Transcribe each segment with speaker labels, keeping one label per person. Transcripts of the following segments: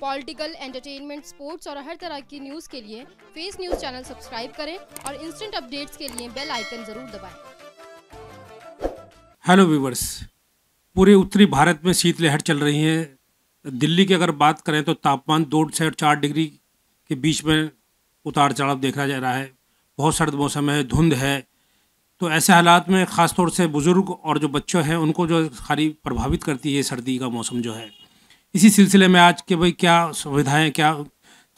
Speaker 1: Political entertainment sports और हर तरह की न्यूज़ के लिए फेस न्यूज़ चैनल सब्सक्राइब करें और इंस्टेंट अपडेट्स के लिए बेल आइकन ज़रूर दबाएं। हेलो व्यूवर्स पूरे उत्तरी भारत में शीतलहर चल रही है दिल्ली की अगर बात करें तो तापमान दो से चार डिग्री के बीच में उतार चढ़ाव देखा जा रहा है बहुत सर्द मौसम है धुंध है तो ऐसे हालात में ख़ासतौर से बुज़ुर्ग और जो बच्चे हैं उनको जो खाली प्रभावित करती है सर्दी का मौसम जो है इसी सिलसिले में आज के भाई क्या सुविधाएं क्या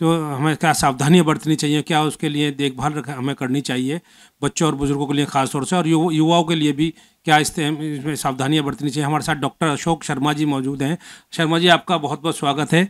Speaker 1: जो हमें क्या सावधानियां बरतनी चाहिए क्या उसके लिए देखभाल हमें करनी चाहिए बच्चों और बुज़ुर्गों के लिए खास तौर से और युवाओं के लिए भी क्या इसमें सावधानियां बरतनी चाहिए हमारे साथ डॉक्टर अशोक शर्मा जी मौजूद हैं शर्मा जी आपका बहुत बहुत स्वागत है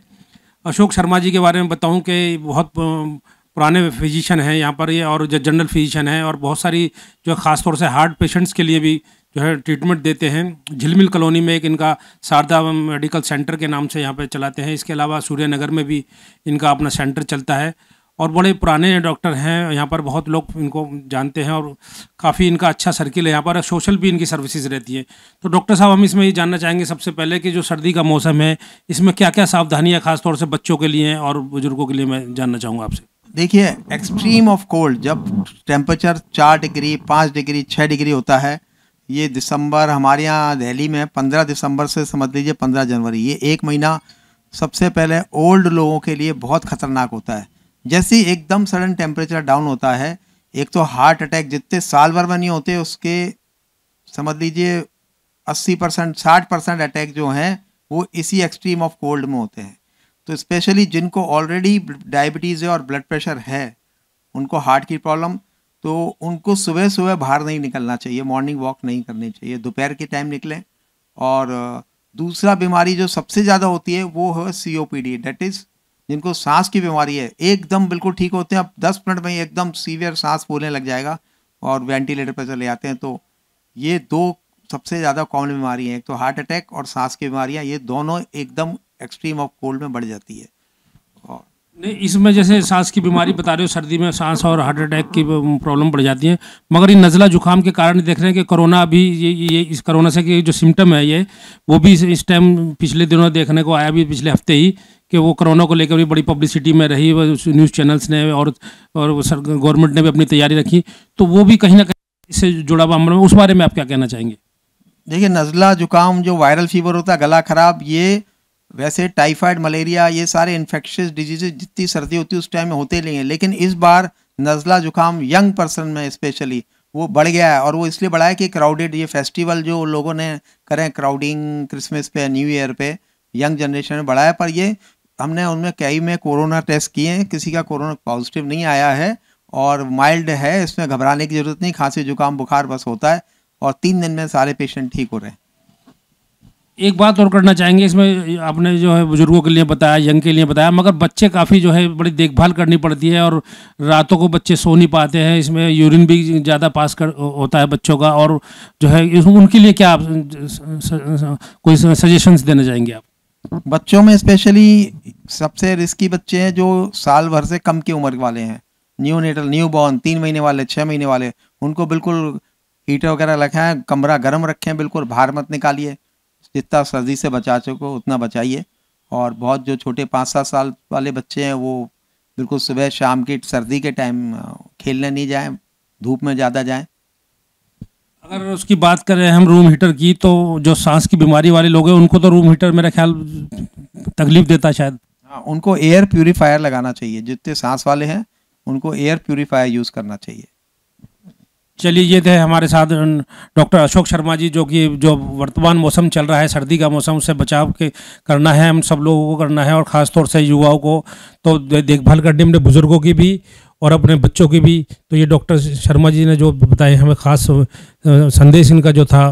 Speaker 1: अशोक शर्मा जी के बारे में बताऊँ कि बहुत पुराने फिजिशियन हैं यहाँ पर ये और जनरल फिजिशियन हैं और बहुत सारी जो खासतौर से हार्ट पेशेंट्स के लिए भी जो है ट्रीटमेंट देते हैं झिलमिल कॉलोनी में एक इनका शारदा मेडिकल सेंटर के नाम से यहाँ पे चलाते हैं इसके अलावा सूर्यनगर में भी इनका अपना सेंटर चलता है और बड़े पुराने डॉक्टर हैं यहाँ पर बहुत लोग इनको जानते हैं और काफ़ी इनका अच्छा सर्किल है यहाँ पर सोशल भी इनकी सर्विसेज रहती है तो डॉक्टर साहब हम इसमें ये जानना चाहेंगे सबसे पहले कि जो सर्दी का मौसम है इसमें क्या क्या सावधानियाँ खासतौर से बच्चों के लिए और बुज़ुर्गों के लिए मैं जानना चाहूँगा आपसे देखिए एक्सट्रीम ऑफ कोल्ड जब
Speaker 2: टेम्परेचर चार डिग्री पाँच डिग्री छः डिग्री होता है ये दिसंबर हमारे यहाँ दिल्ली में पंद्रह दिसंबर से समझ लीजिए पंद्रह जनवरी ये एक महीना सबसे पहले ओल्ड लोगों के लिए बहुत ख़तरनाक होता है जैसे ही एकदम सडन टेम्परेचर डाउन होता है एक तो हार्ट अटैक जितने साल भर में नहीं होते उसके समझ लीजिए अस्सी परसेंट साठ परसेंट अटैक जो हैं वो इसी एक्सट्रीम ऑफ कोल्ड में होते हैं तो स्पेशली जिनको ऑलरेडी डायबिटीज़ है और ब्लड प्रेशर है उनको हार्ट की प्रॉब्लम तो उनको सुबह सुबह बाहर नहीं निकलना चाहिए मॉर्निंग वॉक नहीं करनी चाहिए दोपहर के टाइम निकलें और दूसरा बीमारी जो सबसे ज़्यादा होती है वो है सी ओ पी डी डेट इज़ जिनको सांस की बीमारी है एकदम बिल्कुल ठीक होते हैं अब दस मिनट में एकदम सीवियर सांस फूलने लग जाएगा और वेंटिलेटर पर चले जाते हैं तो ये दो सबसे ज़्यादा कॉमन बीमारी हैं एक तो हार्ट अटैक और सांस की बीमारियाँ ये दोनों एकदम एक्सट्रीम ऑफ कोल्ड में बढ़ जाती है
Speaker 1: और नहीं इसमें जैसे सांस की बीमारी बता रहे हो सर्दी में सांस और हार्ट अटैक की प्रॉब्लम बढ़ जाती है मगर ये नज़ला जुकाम के कारण देख रहे हैं कि कोरोना अभी ये ये इस कोरोना से जो सिम्टम है ये वो भी इस टाइम पिछले दिनों देखने को आया भी पिछले हफ्ते ही कि वो कोरोना को लेकर भी बड़ी पब्लिसिटी में रही न्यूज़ चैनल्स ने और और गवर्नमेंट ने भी अपनी तैयारी रखी तो वो भी कहीं ना कहीं इससे जुड़ा हुआ मामला उस बारे में आप क्या कहना चाहेंगे देखिए
Speaker 2: नज़ला जुकाम जो वायरल फीवर होता है गला ख़राब ये वैसे टाइफाइड मलेरिया ये सारे इन्फेक्शियस डिजीजेज जितनी सर्दी होती है उस टाइम में होते नहीं हैं लेकिन इस बार नज़ला जुकाम यंग पर्सन में स्पेशली वो बढ़ गया है और वो इसलिए बढ़ा है कि क्राउडेड ये फेस्टिवल जो लोगों ने करें क्राउडिंग क्रिसमस पे न्यू ईयर पे यंग जनरेशन में बढ़ाया पर ये हमने उनमें कई में कोरोना टेस्ट किए हैं किसी का कोरोना पॉजिटिव नहीं आया है और माइल्ड है इसमें घबराने की ज़रूरत नहीं खांसी जुकाम बुखार बस होता है और तीन दिन में सारे पेशेंट ठीक हो रहे हैं
Speaker 1: एक बात और करना चाहेंगे इसमें आपने जो है बुजुर्गों के लिए बताया यंग के लिए बताया मगर बच्चे काफ़ी जो है बड़ी देखभाल करनी पड़ती है और रातों को बच्चे सो नहीं पाते हैं इसमें यूरिन भी ज़्यादा पास कर होता है बच्चों का और जो है उनके लिए क्या आप कोई सजेशंस देना चाहेंगे आप बच्चों में स्पेशली सबसे
Speaker 2: रिस्की बच्चे हैं जो साल भर से कम की उम्र वाले हैं न्यू नेटल न्यू बॉर्न तीन महीने वाले छः महीने वाले उनको बिल्कुल हीटर वगैरह रखें कमरा गर्म रखें बिल्कुल भार मत निकालिए जितना सर्दी से बचा सको उतना बचाइए और बहुत जो छोटे पाँच सात साल वाले बच्चे हैं वो बिल्कुल सुबह शाम के सर्दी के टाइम खेलने नहीं जाएं धूप में ज़्यादा जाएं
Speaker 1: अगर उसकी बात करें हम रूम हीटर की तो जो सांस की बीमारी वाले लोग हैं उनको तो रूम हीटर मेरा ख्याल तकलीफ देता शायद
Speaker 2: हाँ उनको एयर प्योरीफायर लगाना चाहिए जितने सांस वाले हैं उनको एयर प्योरीफायर यूज़ करना चाहिए
Speaker 1: चलिए ये थे हमारे साथ अं, डॉक्टर अशोक शर्मा जी जो कि जो वर्तमान मौसम चल रहा है सर्दी का मौसम उससे बचाव के करना है हम सब लोगों को करना है और ख़ास तौर से युवाओं को तो देखभाल करनी अपने बुज़ुर्गों की भी और अपने बच्चों की भी तो ये डॉक्टर शर्मा जी ने जो बताए हमें ख़ास संदेश इनका जो था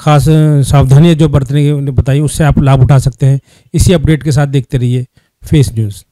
Speaker 1: खास सावधानियाँ जो बरतने की बताई उससे आप लाभ उठा सकते हैं इसी अपडेट के साथ देखते रहिए फेस न्यूज़